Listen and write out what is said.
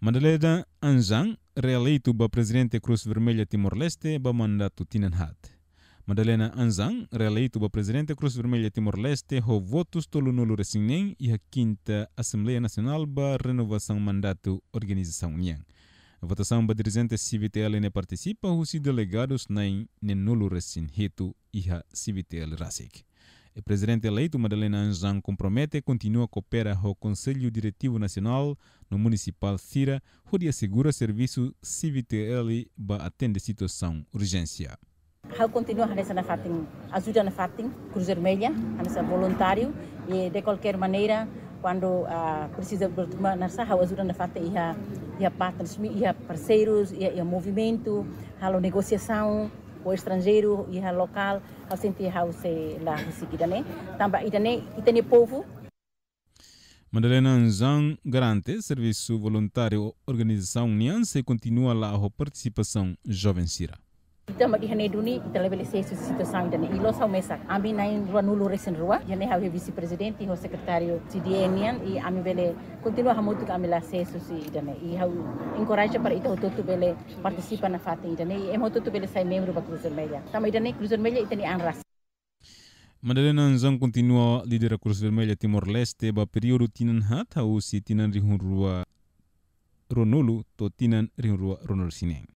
Madalena Anzang reeleito ba presidente Cruz Vermelha Timor-Leste ba mandato tinanhat. Madalena Anzang, reeleito ba presidente Cruz Vermelha Timor-Leste, ho votos tolo nulo resinem iha a quinta Assembleia Nacional ba renovação mandato Organização União. A votação ba dirigente CVTL ne participa, delegados nain ne nulo resin hito e CVTL Rasik. O presidente eleito Madalena Anjan compromete e continua a cooperar ao Conselho Diretivo Nacional no Municipal Cira, onde assegura serviço CVTL para atender situação urgência. Hal continua a nossa fatin, ajuda na fatin, Cruz Vermelha, a nossa voluntário e de qualquer maneira quando uh, precisa bertemu nasa hal ajuda na fatin e a e a partners, e a parceiros, e a, e a movimento, negociação o estrangeiro e o local a sentir a se lá seguida né também itane itane povo Madalena Nzan garante serviço voluntário organização e continua lá a participação Jovem Sira. Kita bagi hane duni ita lebele situ sito dan ilo sau mesak ami nain rua nulu resen rua jane hawe presiden, presidente ho secretario cdnian i ami bele continua hamutu kami amila sesu si dan i hau encourage par ita hototu bele participa na fate dan i em hototu bele sai membro ba cruzer media tama idane cruzer media itani anras Madalena Nzan continua lidera Cruz Vermelha Timor-Leste ba período tinan hat hau si tinan rihun rua Ronulu to tinan rihun rua Ronul Sineng.